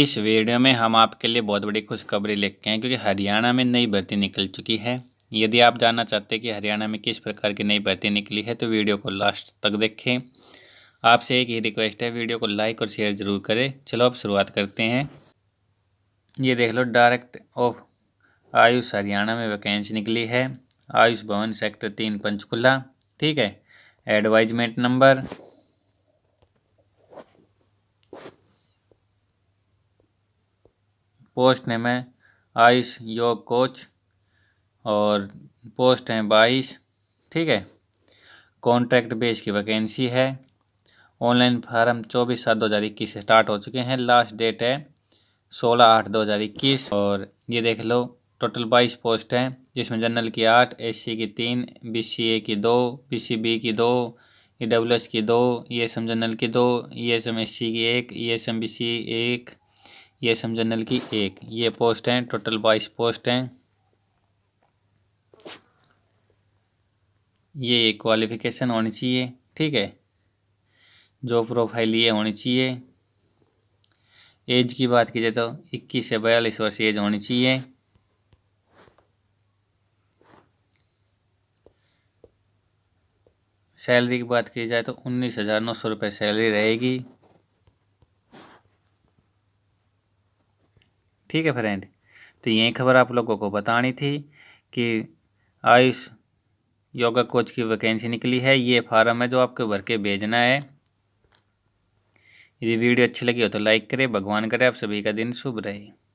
इस वीडियो में हम आपके लिए बहुत बड़ी खुशखबरी लेके हैं क्योंकि हरियाणा में नई भर्ती निकल चुकी है यदि आप जानना चाहते हैं कि हरियाणा में किस प्रकार की नई भर्ती निकली है तो वीडियो को लास्ट तक देखें आपसे एक ही रिक्वेस्ट है वीडियो को लाइक और शेयर ज़रूर करें चलो अब शुरुआत करते हैं ये देख लो डायरेक्ट ऑफ आयुष हरियाणा में वैकेंसी निकली है आयुष भवन सेक्टर तीन पंचकुला ठीक है एडवाइजमेंट नंबर पोस्ट नेम मैं आयुष योग कोच और पोस्ट हैं बाईस ठीक है कॉन्ट्रैक्ट बेस की वैकेंसी है ऑनलाइन फार्म चौबीस सात दो हज़ार इक्कीस स्टार्ट हो चुके हैं लास्ट डेट है सोलह आठ दो हज़ार इक्कीस और ये देख लो टोटल बाईस पोस्ट हैं जिसमें जनरल की आठ एससी की तीन बीसीए की दो बीसीबी की दो ई डब्ल्यू एस की दो ई एस एम जनरल की दो E S M S C की एक E S M B C एक ये समझो नल की एक ये पोस्ट हैं टोटल बाईस पोस्ट हैं ये एक क्वालिफिकेशन होनी चाहिए ठीक है जॉब प्रोफाइल ये होनी चाहिए एज की बात की जाए तो इक्कीस से बयालीस वर्ष एज होनी चाहिए सैलरी की बात की जाए तो उन्नीस हज़ार नौ सौ रुपये सैलरी रहेगी ठीक है फ्रेंड तो ये खबर आप लोगों को बतानी थी कि आयुष योगा कोच की वैकेंसी निकली है ये फार्म है जो आपको भर के भेजना है यदि वीडियो अच्छी लगी हो तो लाइक करें भगवान करे आप सभी का दिन शुभ रहे